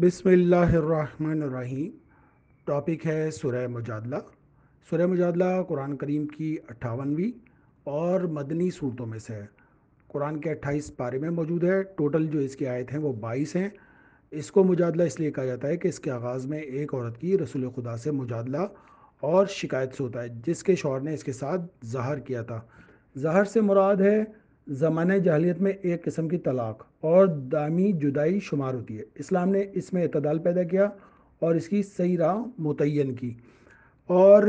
बिसमीम टॉपिक है सुरह मुजादला सुरह मुजादला कुरान करीम की अट्ठावनवीं और मदनी सूरतों में से है कुरान के अट्ठाईस पारे में मौजूद है टोटल जो इसकी आयत हैं वो बाईस हैं इसको मुजादला इसलिए कहा जाता है कि इसके आगाज़ में एक औरत की रसूल खुदा से मुजादला और शिकायत से होता है जिसके शौर ने इसके साथ ज़ाहर किया था जहर से मुराद है जमाने जहलीत में एक किस्म की तलाक और दामी जुदाई शुमार होती है इस्लाम ने इसमें इतदाल पैदा किया और इसकी सही राह मुतन की और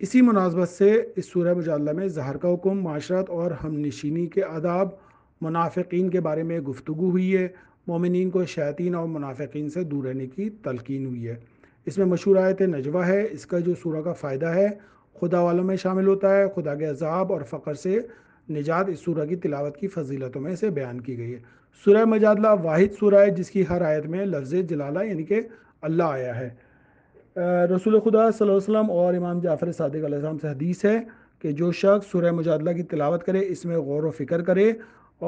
इसी मुनासबत से इस सूरह मुजाला में जहर का हुक्म माशरत और हम नशीनी के आदाब मुनाफिकीन के बारे में गुफ्तु हुई है मोमिन को शैतिन और मुनाफिकीन से दूर रहने की तलकिन हुई है इसमें मशहूर आयत नजवा है इसका जो सूरह का फ़ायदा है खुदा वालों में शामिल होता है खुदा के अजाब और फ़खर से निजात इस सूरह की तिलावत की फजीलतों में से बयान की गई है सूरह मजादला वाहिद सूरह है जिसकी हर आयत में लफ्ज़ जलाला यानी कि अल्लाह आया है रसूल खुदा वसम और इमाम जाफ़र सदक़ से हदीस है कि जो शख्स सूरह मुजादला की तिलावत करे इसमें गौर व फिक्र करे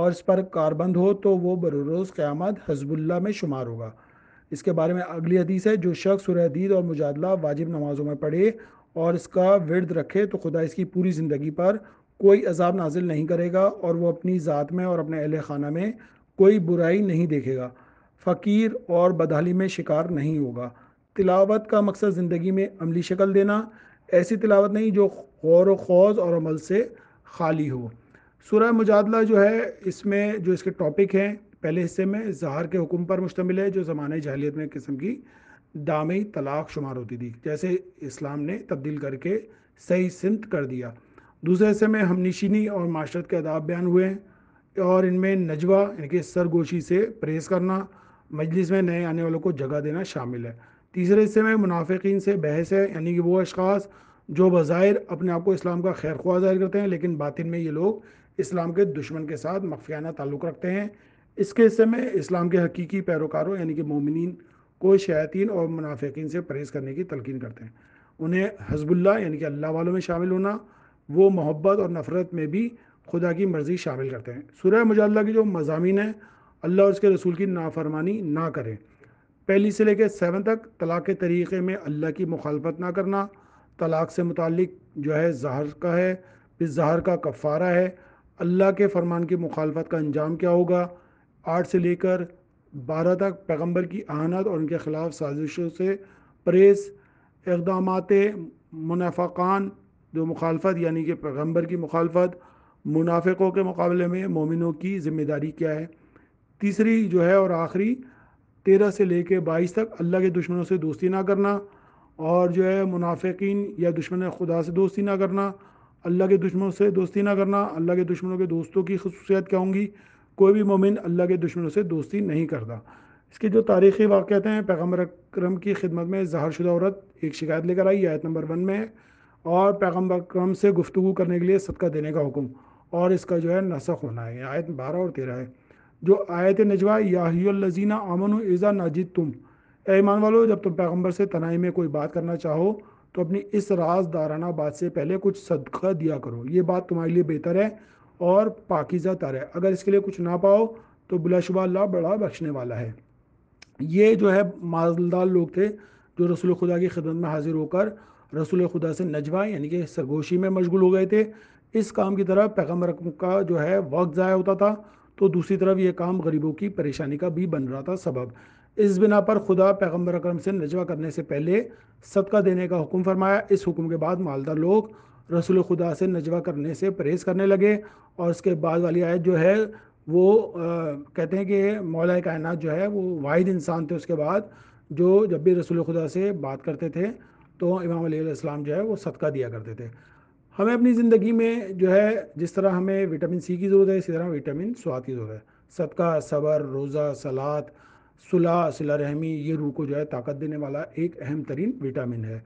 और इस पर कारबंद हो तो वह बरोज़ क़्यामत हजबुल्ला में शुमार होगा इसके बारे में अगली हदीस है जो शख्स दीद और मुजादला वाजिब नमाज़ों में पढ़े और इसका वर्द रखे तो खुदा इसकी पूरी ज़िंदगी पर कोई अजाब नाजिल नहीं करेगा और वो अपनी ज़ात में और अपने अहल खाना में कोई बुराई नहीं देखेगा फ़कीर और बदहाली में शिकार नहीं होगा तिलावत का मकसद ज़िंदगी में अमली शक्ल देना ऐसी तिलावत नहीं जो गौर खौज और अमल से खाली हो सूर्य मुजादला जो है इसमें जो इसके टॉपिक हैं पहले हिस्से में जहार के हुक्म पर मुश्तमिल है जो ज़माने जहलीत में किस्म की दामी तलाक शुमार होती थी जैसे इस्लाम ने तब्दील करके सही सिमत कर दिया दूसरे हिस्से में हम निशीनी और माशरत के आदाब बयान हुए हैं और इनमें नजवा इनके सरगोशी से परहेज करना मजलिस में नए आने वालों को जगह देना शामिल है तीसरे हिस्से में मुनाफिकीन से बहस है यानी कि वो अशखास जो बज़ाहिर अपने आप को इस्लाम का खैर ख्वाह जाहिर करते हैं लेकिन बातिन में ये लोग इस्लाम के दुश्मन के साथ मफियाना ताल्लुक़ रखते हैं इसके हिस्से में इस्लाम के हकीकी पैरोकारों यानी कि मोमिन को शयातीन और मुनाफिकीन से परहेज़ करने की तलकिन करते हैं उन्हें हजबुल्ला यानी कि अल्लाह वालों में शामिल होना वो मोहब्बत और नफ़रत में भी खुदा की मर्ज़ी शामिल करते हैं सुरह मुजल्ला की जो मजामी हैं अल्लाह और उसके रसूल की नाफरमानी ना करें पहली से लेकर सेवन तक तलाक़ के तरीक़े में अल्लाह की मुखालफत ना करना तलाक़ से मुतक जो है जहर का है फिर जहर का कफ़ारा है अल्लाह के फरमान की मुखालफत का अंजाम क्या होगा आठ से लेकर बारह तक पैगम्बर की आहनत और उनके ख़िलाफ़ साजिशों से प्रेस इकदाम मुनाफाकान जो मुखालफत यानी कि पैगम्बर की मुखालफत मुनाफिकों के मुकाबले में मोमिनों की जिम्मेदारी क्या है तीसरी जो है और आखिरी तेरह से लेके बाईस तक अल्लाह के दुश्मनों से दोस्ती ना करना और जो है मुनाफिकीन या दुश्मन खुदा से दोस्ती ना करना अल्लाह के दुश्मनों से दोस्ती ना करना अल्लाह के दुश्मनों के दोस्तों की खसूसियत क्या होंगी कोई भी मोमिन अल्लाह के दुश्मनों से दोस्ती नहीं करता इसके जो तारीख़ी वाक़त हैं पैगम्बर अक्रम की खिदमत में जहरशुदा औरत एक शिकायत लेकर आई आयत नंबर वन में और पैगम्बर क्रम से गुफ्तु करने के लिए सदका देने का हुक्म और इसका जो है नसख होना है आयत बारह और तेरह है जो आयत नजवा याहीजीना अमन ईज़ा नाजिद तुम ऐमान वालो जब तुम पैगम्बर से तनाई में कोई बात करना चाहो तो अपनी इस राजदाराना बात से पहले कुछ सदका दिया करो ये बात तुम्हारे लिए बेहतर है और पाकिजा तर है अगर इसके लिए कुछ ना पाओ तो बुलाशुबा अल्लाह बड़ा बख्शने वाला है ये जो है मालदार लोग थे जो रसूल खुदा की खिदमत में हाजिर होकर रसूल खुदा से नजवा यानी कि सरगोशी में मशगूल हो गए थे इस काम की तरफ पैगम्बर का जो है वक्त ज़ाया होता था तो दूसरी तरफ ये काम गरीबों की परेशानी का भी बन रहा था सबब इस बिना पर खुदा पैगम्बर अक्रम से नजवा करने से पहले सदका देने का हुक्म फरमाया इस हुक्म के बाद मालदा लोग रसूल खुदा से नजवा करने से परहेज़ करने लगे और उसके बाद वाली आयत जो है वो आ, कहते हैं कि मौला कायनात जो है वो वाहिद इंसान थे उसके बाद जो जब भी रसूल खुदा से बात करते थे तो इमाम इस्लाम जो है वो सदका दिया करते थे हमें अपनी ज़िंदगी में जो है जिस तरह हमें विटामिन सी की ज़रूरत है इसी तरह विटामिन स्वाद की ज़रूरत है सदका सबर रोज़ा सलाद सुलह सिला रहमी ये रूह को जो है ताकत देने वाला एक अहम तरीन विटामिन है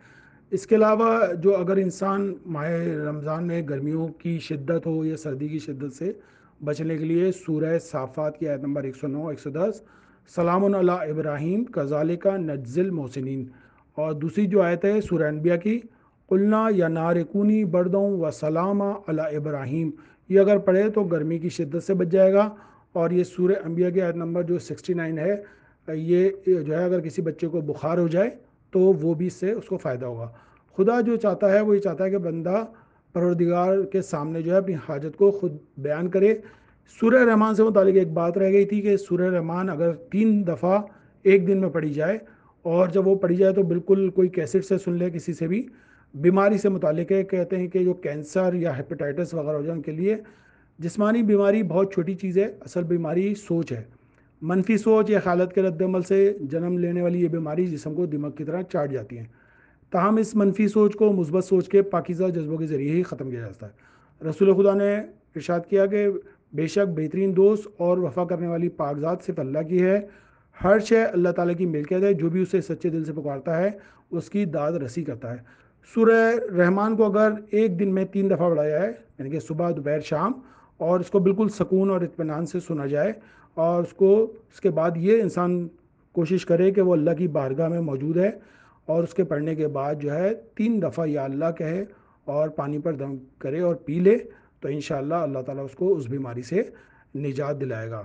इसके अलावा जो अगर इंसान माह रमज़ान में गर्मियों की शिद्दत हो या सर्दी की शिद्दत से बचने के लिए सूरह साफ़ात की आयत नंबर 109 110 सलाम इब्राहिम कजालिका नज़िल मोहसिन और दूसरी जो आयत है सुरैनबिया की उल्ला या नारकूनी बर्दों व सलामा अला इब्राहिम ये अगर पढ़े तो गर्मी की शिद्दत से बच जाएगा और ये सूर अम्बिया की आयत नंबर जो 69 है ये जो है अगर किसी बच्चे को बुखार हो जाए तो वो भी इससे उसको फ़ायदा होगा खुदा जो चाहता है वो ये चाहता है कि बंदा परवरदिगार के सामने जो है अपनी हाजत को खुद बयान करे सूर्य रहमान से मुतल एक बात रह गई थी कि सूर्य रहमान अगर तीन दफ़ा एक दिन में पढ़ी जाए और जब वो पढ़ी जाए तो बिल्कुल कोई कैसेट से सुन ले किसी से भी बीमारी से मुतल है कहते हैं कि जो कैंसर या हेपेटाइटिस वगैरह हो जाए उनके लिए जिसमानी बीमारी बहुत छोटी चीज़ है असल बीमारी सोच है मनफी सोच या हालत के रद्दमल से जन्म लेने वाली ये बीमारी जिसम को दिमाग की तरह चाट जाती है तहम इस मनफी सोच को मुस्बत सोच के पाकिजा जज्बों के ज़रिए ही ख़त्म किया जाता है रसूल खुदा ने इर्शाद किया कि बेशक बेहतरीन दोस्त और वफा करने वाली पाकजात सिर्फ अल्लाह की है हर शय अल्लाह ताला की मिल्कियत है जो भी उसे सच्चे दिल से पुकारता है उसकी दाद रसी करता है सूर्य रहमान को अगर एक दिन में तीन दफ़ा बढ़ाया है यानी कि सुबह दोपहर शाम और इसको बिल्कुल सकून और इतमान से सुना जाए और उसको उसके बाद ये इंसान कोशिश करे कि वो अल्लाह की बारगाह में मौजूद है और उसके पढ़ने के बाद जो है तीन दफ़ा या अल्लाह कहे और पानी पर दम करे और पी ले तो इन अल्लाह ताला उसको उस बीमारी से निजात दिलाएगा